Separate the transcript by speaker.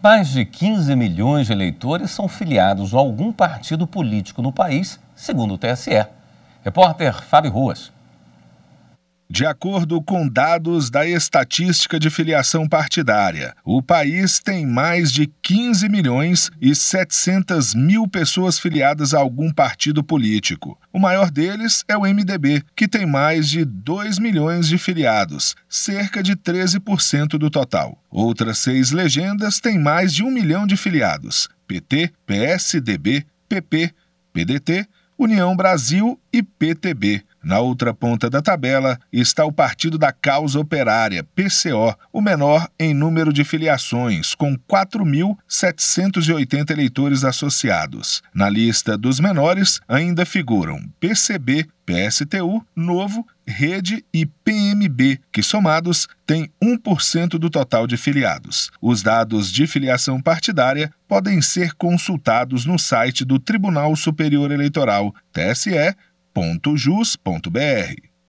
Speaker 1: Mais de 15 milhões de eleitores são filiados a algum partido político no país, segundo o TSE. Repórter Fábio Ruas. De acordo com dados da Estatística de Filiação Partidária, o país tem mais de 15 milhões e 700 mil pessoas filiadas a algum partido político. O maior deles é o MDB, que tem mais de 2 milhões de filiados, cerca de 13% do total. Outras seis legendas têm mais de um milhão de filiados: PT, PSDB, PP, PDT, União Brasil e PTB. Na outra ponta da tabela está o Partido da Causa Operária, PCO, o menor em número de filiações, com 4.780 eleitores associados. Na lista dos menores ainda figuram PCB, PSTU, Novo, Rede e PMB, que somados têm 1% do total de filiados. Os dados de filiação partidária podem ser consultados no site do Tribunal Superior Eleitoral, TSE, www.jus.br.